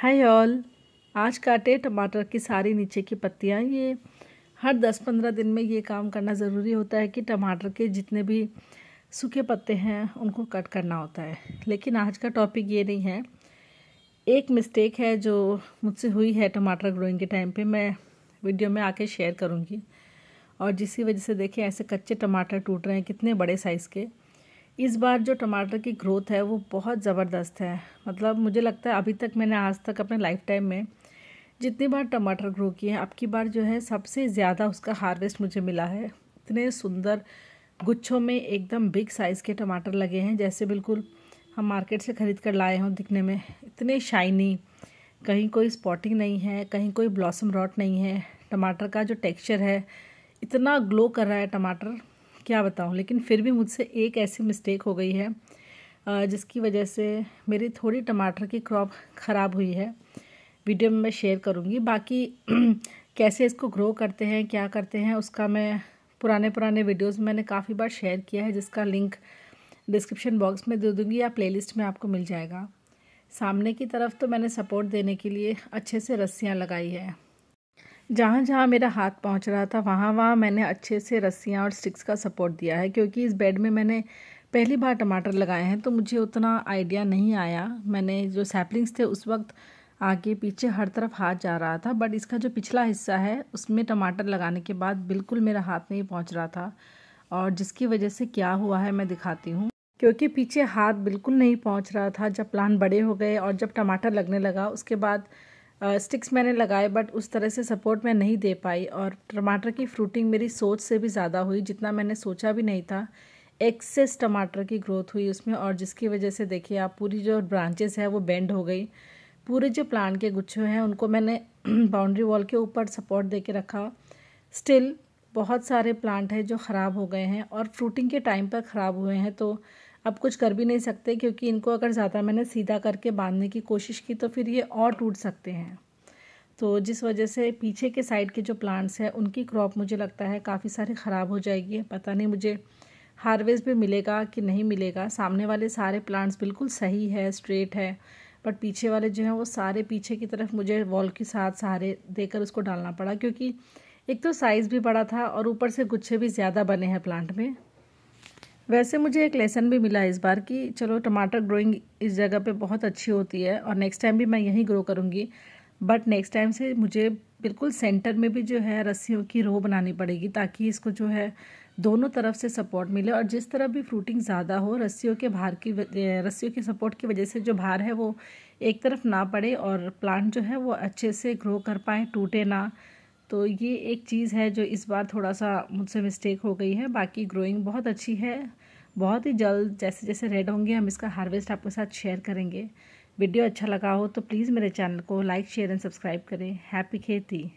hi all आज काटे टमाटर की सारी नीचे की पत्तियाँ ये हर 10-15 दिन में ये काम करना ज़रूरी होता है कि टमाटर के जितने भी सूखे पत्ते हैं उनको कट करना होता है लेकिन आज का टॉपिक ये नहीं है एक मिस्टेक है जो मुझसे हुई है टमाटर ग्रोइंग के टाइम पे मैं वीडियो में आके शेयर करूँगी और जिसकी वजह से देखिए ऐसे कच्चे टमाटर टूट रहे हैं कितने बड़े साइज़ के इस बार जो टमाटर की ग्रोथ है वो बहुत ज़बरदस्त है मतलब मुझे लगता है अभी तक मैंने आज तक अपने लाइफ टाइम में जितनी बार टमाटर ग्रो किए हैं अब की बार जो है सबसे ज़्यादा उसका हार्वेस्ट मुझे मिला है इतने सुंदर गुच्छों में एकदम बिग साइज़ के टमाटर लगे हैं जैसे बिल्कुल हम मार्केट से ख़रीद कर लाए हों दिखने में इतने शाइनी कहीं कोई स्पॉटिंग नहीं है कहीं कोई ब्लॉसम रॉट नहीं है टमाटर का जो टेक्सचर है इतना ग्लो कर रहा है टमाटर क्या बताऊँ लेकिन फिर भी मुझसे एक ऐसी मिस्टेक हो गई है जिसकी वजह से मेरी थोड़ी टमाटर की क्रॉप ख़राब हुई है वीडियो में मैं शेयर करूँगी बाकी कैसे इसको ग्रो करते हैं क्या करते हैं उसका मैं पुराने पुराने वीडियोस मैंने काफ़ी बार शेयर किया है जिसका लिंक डिस्क्रिप्शन बॉक्स में दे दूँगी या प्लेलिस्ट में आपको मिल जाएगा सामने की तरफ तो मैंने सपोर्ट देने के लिए अच्छे से रस्सियाँ लगाई है जहाँ जहाँ मेरा हाथ पहुँच रहा था वहाँ वहाँ मैंने अच्छे से रस्सियाँ और स्टिक्स का सपोर्ट दिया है क्योंकि इस बेड में मैंने पहली बार टमाटर लगाए हैं तो मुझे उतना आइडिया नहीं आया मैंने जो सैपलिंग्स थे उस वक्त आगे पीछे हर तरफ हाथ जा रहा था बट इसका जो पिछला हिस्सा है उसमें टमाटर लगाने के बाद बिल्कुल मेरा हाथ नहीं पहुँच रहा था और जिसकी वजह से क्या हुआ है मैं दिखाती हूँ क्योंकि पीछे हाथ बिल्कुल नहीं पहुँच रहा था जब प्लान बड़े हो गए और जब टमाटर लगने लगा उसके बाद स्टिक्स मैंने लगाए बट उस तरह से सपोर्ट मैं नहीं दे पाई और टमाटर की फ्रूटिंग मेरी सोच से भी ज़्यादा हुई जितना मैंने सोचा भी नहीं था एक्सेस टमाटर की ग्रोथ हुई उसमें और जिसकी वजह से देखिए आप पूरी जो ब्रांचेस है वो बेंड हो गई पूरे जो प्लांट के गुच्छे हैं उनको मैंने बाउंड्री वॉल के ऊपर सपोर्ट दे के रखा स्टिल बहुत सारे प्लांट हैं जो ख़राब हो गए हैं और फ्रूटिंग के टाइम पर ख़राब हुए हैं तो अब कुछ कर भी नहीं सकते क्योंकि इनको अगर ज़्यादा मैंने सीधा करके बांधने की कोशिश की तो फिर ये और टूट सकते हैं तो जिस वजह से पीछे के साइड के जो प्लांट्स हैं उनकी क्रॉप मुझे लगता है काफ़ी सारी ख़राब हो जाएगी पता नहीं मुझे हार्वेस्ट भी मिलेगा कि नहीं मिलेगा सामने वाले सारे प्लांट्स बिल्कुल सही है स्ट्रेट है बट पीछे वाले जो हैं वो सारे पीछे की तरफ मुझे वॉल के साथ सहारे देकर उसको डालना पड़ा क्योंकि एक तो साइज़ भी बड़ा था और ऊपर से गुच्छे भी ज़्यादा बने हैं प्लांट में वैसे मुझे एक लेसन भी मिला इस बार कि चलो टमाटर ग्रोइंग इस जगह पे बहुत अच्छी होती है और नेक्स्ट टाइम भी मैं यहीं ग्रो करूँगी बट नेक्स्ट टाइम से मुझे बिल्कुल सेंटर में भी जो है रस्सियों की रो बनानी पड़ेगी ताकि इसको जो है दोनों तरफ से सपोर्ट मिले और जिस तरफ भी फ्रूटिंग ज़्यादा हो रस्सियों के भार की रस्सियों के सपोर्ट की वजह से जो भार है वो एक तरफ ना पड़े और प्लांट जो है वो अच्छे से ग्रो कर पाए टूटे ना तो ये एक चीज़ है जो इस बार थोड़ा सा मुझसे मिस्टेक हो गई है बाकी ग्रोइंग बहुत अच्छी है बहुत ही जल्द जैसे जैसे रेड होंगे हम इसका हार्वेस्ट आपके साथ शेयर करेंगे वीडियो अच्छा लगा हो तो प्लीज़ मेरे चैनल को लाइक शेयर एंड सब्सक्राइब करें हैप्पी खेती